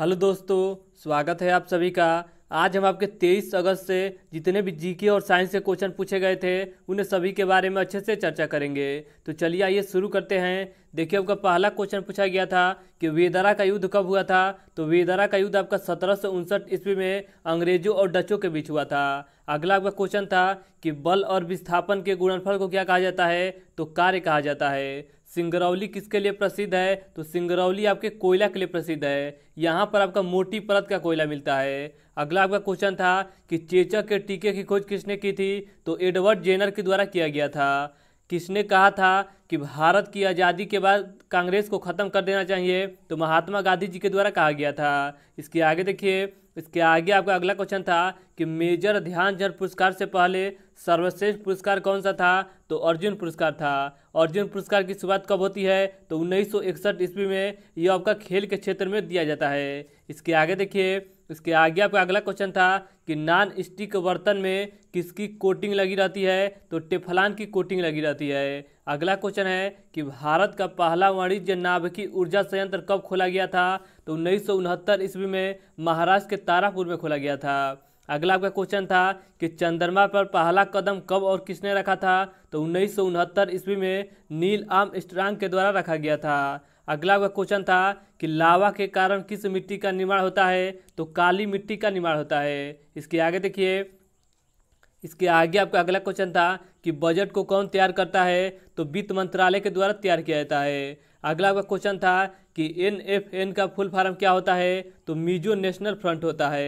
hello दोस्तों स्वागत है आप सभी का आज हम आपके 23 अगस्त से जितने भी जीके और साइंस के क्वेश्चन पूछे गए थे उन्हें सभी के बारे में अच्छे से चर्चा करेंगे तो चलिए आइए शुरू करते हैं देखिए आपका पहला क्वेश्चन पूछा गया था कि वेदरा का युद्ध कब हुआ था तो वेदरा का युद्ध आपका सत्रह सौ उनसठ ईस्वी में अंग्रेजों और डचों के बीच हुआ था अगला आपका क्वेश्चन था कि बल और विस्थापन के गुणनफल को क्या कहा जाता है तो कार्य कहा जाता है सिंगरौली किसके लिए प्रसिद्ध है तो सिंगरौली आपके कोयला के लिए प्रसिद्ध है यहाँ पर आपका मोटी परत का कोयला मिलता है अगला आपका क्वेश्चन था कि चेचक के टीके की खोज किसने की थी तो एडवर्ड जेनर के द्वारा किया गया था किसने कहा था कि भारत की आज़ादी के बाद कांग्रेस को ख़त्म कर देना चाहिए तो महात्मा गांधी जी के द्वारा कहा गया था इसके आगे देखिए इसके आगे आपका अगला क्वेश्चन था कि मेजर ध्यानचंद पुरस्कार से पहले सर्वश्रेष्ठ पुरस्कार कौन सा था तो अर्जुन पुरस्कार था अर्जुन पुरस्कार की शुरुआत कब होती है तो उन्नीस सौ ईस्वी में यह आपका खेल के क्षेत्र में दिया जाता है इसके आगे देखिए इसके आगे आपका अगला क्वेश्चन था कि नॉन स्टिक बर्तन में किसकी कोटिंग लगी रहती है तो टेफलान की कोटिंग लगी रहती है अगला क्वेश्चन है कि भारत का पहला वाणिज्य नाभिकी ऊर्जा संयंत्र कब खोला गया था तो उन्नीस ईस्वी में महाराष्ट्र के तारापुर में खोला गया था अगला आपका क्वेश्चन था कि चंद्रमा पर पहला कदम कब और किसने रखा था तो उन्नीस ईस्वी में नील आम स्ट्रांग के द्वारा रखा गया था अगला का क्वेश्चन था कि लावा के कारण किस मिट्टी का निर्माण होता है तो काली मिट्टी का निर्माण होता है इसके आगे देखिए इसके आगे आपका अगला क्वेश्चन था कि बजट को कौन तैयार करता है तो वित्त मंत्रालय के द्वारा तैयार किया जाता है अगला आपका क्वेश्चन था कि एन एफ एन का फुल फॉर्म क्या होता है तो मिजो नेशनल फ्रंट होता है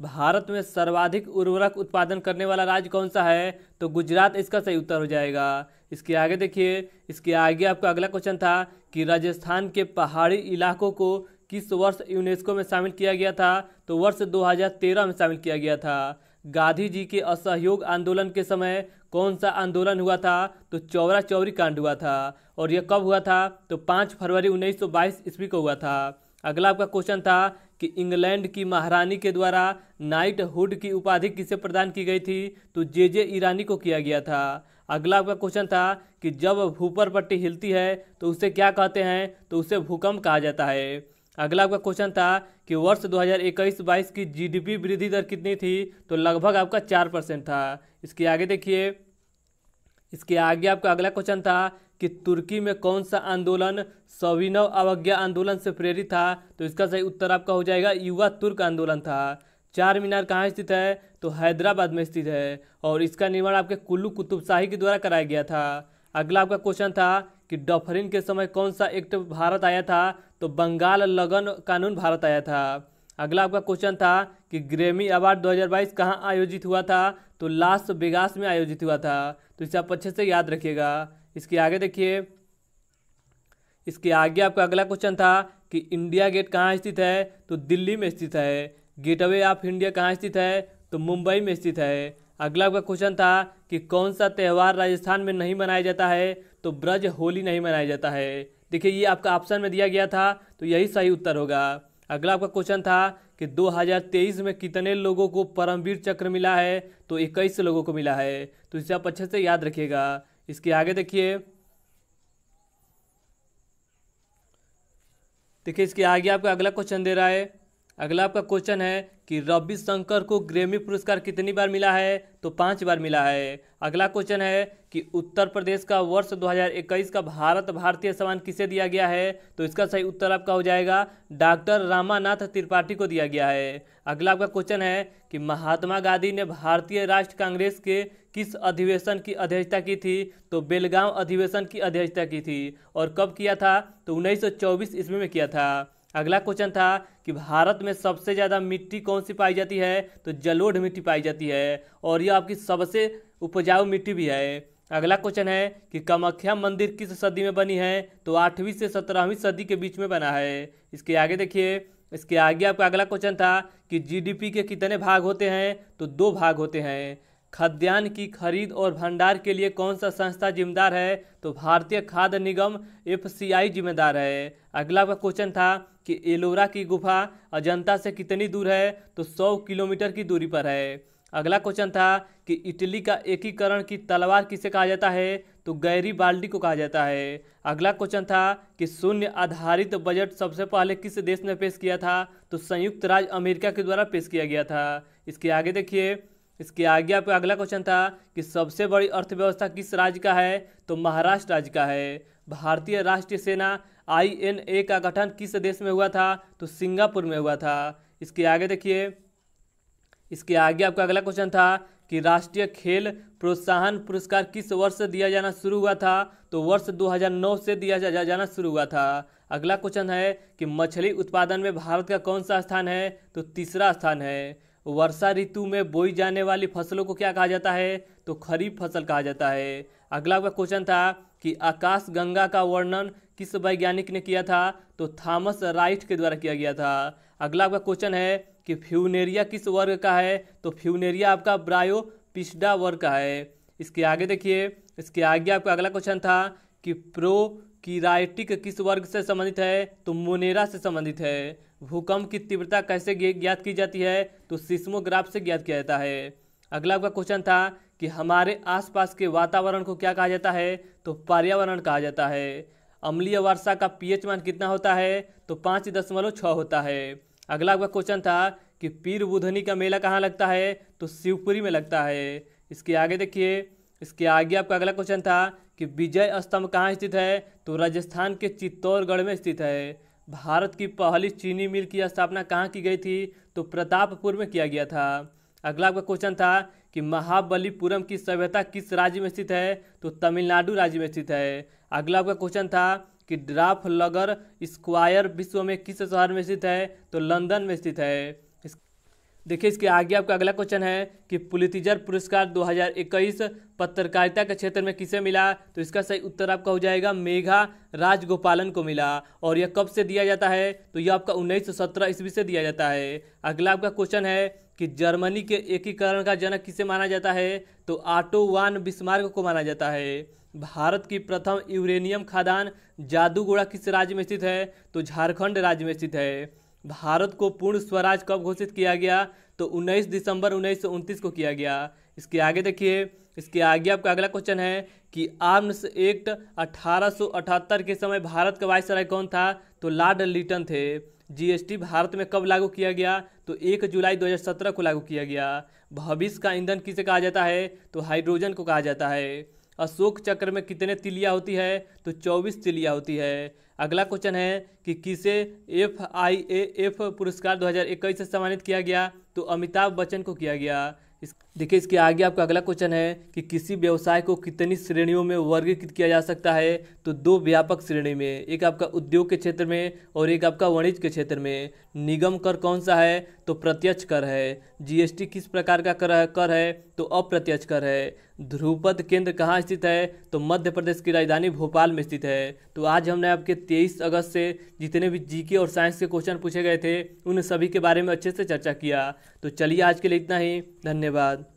भारत में सर्वाधिक उर्वरक उत्पादन करने वाला राज्य कौन सा है तो गुजरात इसका सही उत्तर हो जाएगा इसके आगे देखिए इसके आगे आपका अगला क्वेश्चन था कि राजस्थान के पहाड़ी इलाकों को किस वर्ष यूनेस्को में शामिल किया गया था तो वर्ष 2013 में शामिल किया गया था गांधी जी के असहयोग आंदोलन के समय कौन सा आंदोलन हुआ था तो चौरा चौरी कांड हुआ था और यह कब हुआ था तो पाँच फरवरी 1922 ईस्वी को हुआ था अगला आपका क्वेश्चन था कि इंग्लैंड की महारानी के द्वारा नाइट हुड की उपाधि किसे प्रदान की गई थी तो जे जे ईरानी को किया गया था अगला आपका क्वेश्चन था कि जब भूपर पट्टी हिलती है तो उसे क्या कहते हैं तो उसे भूकंप कहा जाता है अगला आपका क्वेश्चन था कि वर्ष 2021-22 की जीडीपी वृद्धि दर कितनी थी तो लगभग आपका चार परसेंट था इसके आगे देखिए इसके आगे आपका अगला क्वेश्चन था कि तुर्की में कौन सा आंदोलन सविनव अवज्ञा आंदोलन से प्रेरित था तो इसका सही उत्तर आपका हो जाएगा युवा तुर्क आंदोलन था चार मीनार कहाँ स्थित है तो हैदराबाद में स्थित है और इसका निर्माण आपके कुल्लू कुतुबशाही के द्वारा कराया गया था अगला आपका क्वेश्चन था कि डफरिन के समय कौन सा एक्ट भारत आया था तो बंगाल लगन कानून भारत आया था अगला आपका क्वेश्चन था कि ग्रेमी अवार्ड 2022 कहाँ आयोजित हुआ था तो लास्ट वेगास में आयोजित हुआ था तो इसे आप अच्छे से याद रखिएगा इसके आगे देखिए इसके आगे आपका अगला क्वेश्चन था कि इंडिया गेट कहाँ स्थित है तो दिल्ली में स्थित है गेटवे ऑफ इंडिया कहाँ स्थित है तो मुंबई में स्थित है अगला आपका क्वेश्चन था कि कौन सा त्यौहार राजस्थान में नहीं मनाया जाता है तो ब्रज होली नहीं मनाया जाता है देखिए ये आपका ऑप्शन में दिया गया था तो यही सही उत्तर होगा अगला आपका क्वेश्चन था कि 2023 में कितने लोगों को परमवीर चक्र मिला है तो इक्कीस लोगों को मिला है तो इसे आप अच्छे से याद रखिएगा इसके आगे देखिए देखिए इसके आगे आपका अगला क्वेश्चन दे रहा है अगला आपका क्वेश्चन है कि रवि शंकर को ग्रेमी पुरस्कार कितनी बार मिला है तो पाँच बार मिला है अगला क्वेश्चन है कि उत्तर प्रदेश का वर्ष 2021 का भारत भारतीय सम्मान किसे दिया गया है तो इसका सही उत्तर आपका हो जाएगा डॉक्टर रामानाथ त्रिपाठी को दिया गया है अगला आपका क्वेश्चन है कि महात्मा गांधी ने भारतीय राष्ट्र कांग्रेस के किस अधिवेशन की अध्यक्षता की थी तो बेलगांव अधिवेशन की अध्यक्षता की थी और कब किया था तो उन्नीस ईस्वी में किया था अगला क्वेश्चन था कि भारत में सबसे ज़्यादा मिट्टी कौन सी पाई जाती है तो जलोढ़ मिट्टी पाई जाती है और यह आपकी सबसे उपजाऊ मिट्टी भी है अगला क्वेश्चन है कि कमाख्या मंदिर किस सदी में बनी है तो आठवीं से सत्रहवीं सदी के बीच में बना है इसके आगे देखिए इसके आगे आपका अगला क्वेश्चन था कि जीडीपी के कितने भाग होते हैं तो दो भाग होते हैं खाद्यान्न की खरीद और भंडार के लिए कौन सा संस्था जिम्मेदार है तो भारतीय खाद्य निगम एफसीआई जिम्मेदार है अगला का क्वेश्चन था कि एलोरा की गुफा अजंता से कितनी दूर है तो 100 किलोमीटर की दूरी पर है अगला क्वेश्चन था कि इटली का एकीकरण की तलवार किसे कहा जाता है तो गैरी बाल्डी को कहा जाता है अगला क्वेश्चन था कि शून्य आधारित बजट सबसे पहले किस देश ने पेश किया था तो संयुक्त राज्य अमेरिका के द्वारा पेश किया गया था इसके आगे देखिए इसके आगे आपका अगला क्वेश्चन था कि सबसे बड़ी अर्थव्यवस्था किस राज्य का है तो महाराष्ट्र राज्य का है भारतीय राष्ट्रीय सेना आई का गठन किस देश में हुआ था तो सिंगापुर में हुआ था इसके आगे देखिए इसके आगे आपका अगला क्वेश्चन था कि राष्ट्रीय खेल प्रोत्साहन पुरस्कार किस वर्ष दिया जाना शुरू हुआ था तो वर्ष 2009 से दिया जा, जा जाना शुरू हुआ था अगला क्वेश्चन है कि मछली उत्पादन में भारत का कौन सा स्थान है तो तीसरा स्थान है वर्षा ऋतु में बोई जाने वाली फसलों को क्या कहा जाता है तो खरीफ फसल कहा जाता है अगला का क्वेश्चन था कि आकाश गंगा का वर्णन किस वैज्ञानिक ने किया था तो थॉमस राइट के द्वारा किया गया था अगला का क्वेश्चन है कि फ्यूनेरिया किस वर्ग का है तो फ्यूनेरिया आपका ब्रायो पिस्डा वर्ग का है इसके आगे देखिए इसके आगे आपका अगला क्वेश्चन था कि प्रो किराइटिक किस वर्ग से संबंधित है तो मोनेरा से संबंधित है भूकंप की तीव्रता कैसे ज्ञात की जाती है तो सिस्मोग्राफ से ज्ञात किया जाता है अगला आपका क्वेश्चन था कि हमारे आसपास के वातावरण को क्या कहा जाता है तो पर्यावरण कहा जाता है अम्लीय वर्षा का पीएच मान कितना होता है तो पाँच दशमलव छः होता है अगला आपका क्वेश्चन था कि पीर बुधनी का मेला कहाँ लगता है तो शिवपुरी में लगता है इसके आगे देखिए इसके आगे आपका अगला क्वेश्चन था कि विजय स्तंभ कहाँ स्थित है तो राजस्थान के चित्तौड़गढ़ में स्थित है भारत की पहली चीनी मिल की स्थापना कहाँ की गई थी तो प्रतापपुर में किया गया था अगला आपका क्वेश्चन था कि महाबलीपुरम की सभ्यता किस राज्य में स्थित है तो तमिलनाडु राज्य में स्थित है अगला आपका क्वेश्चन था कि ड्राफ लगर स्क्वायर विश्व में किस शहर में स्थित है तो लंदन में स्थित है देखिए इसके आगे आपका अगला क्वेश्चन है कि पुलितिजर पुरस्कार 2021 पत्रकारिता के क्षेत्र में किसे मिला तो इसका सही उत्तर आपका हो जाएगा मेघा राजगोपालन को मिला और यह कब से दिया जाता है तो यह आपका 1917 ईस्वी से दिया जाता है अगला आपका क्वेश्चन है कि जर्मनी के एकीकरण का जनक किसे माना जाता है तो आटो वान बिस्मार्क को माना जाता है भारत की प्रथम यूरेनियम खादान जादूगोड़ा किस राज्य में स्थित है तो झारखंड राज्य में स्थित है भारत को पूर्ण स्वराज कब घोषित किया गया तो 19 दिसंबर उन्नीस को किया गया इसके आगे देखिए इसके आगे आपका अगला क्वेश्चन है कि आर्म्स एक्ट 1878 के समय भारत का वायसराय कौन था तो लॉर्ड लिटन थे जीएसटी भारत में कब लागू किया गया तो एक जुलाई 2017 को लागू किया गया भविष्य का ईंधन किसे कहा जाता है तो हाइड्रोजन को कहा जाता है अशोक चक्र में कितने तिलिया होती है तो चौबीस तिलिया होती है अगला क्वेश्चन है कि किसे एफ आई ए एफ पुरस्कार 2021 से सम्मानित किया गया तो अमिताभ बच्चन को किया गया इस देखिए इसके आगे आपका अगला क्वेश्चन है कि किसी व्यवसाय को कितनी श्रेणियों में वर्गीकृत किया जा सकता है तो दो व्यापक श्रेणी में एक आपका उद्योग के क्षेत्र में और एक आपका वाणिज्य के क्षेत्र में निगम कर कौन सा है तो प्रत्यक्ष कर है जीएसटी किस प्रकार का कर है कर है तो अप्रत्यक्ष कर है ध्रुपद केंद्र कहाँ स्थित है तो मध्य प्रदेश की राजधानी भोपाल में स्थित है तो आज हमने आपके तेईस अगस्त से जितने भी जी और साइंस के क्वेश्चन पूछे गए थे उन सभी के बारे में अच्छे से चर्चा किया तो चलिए आज के लिए इतना ही धन्यवाद धन्यवाद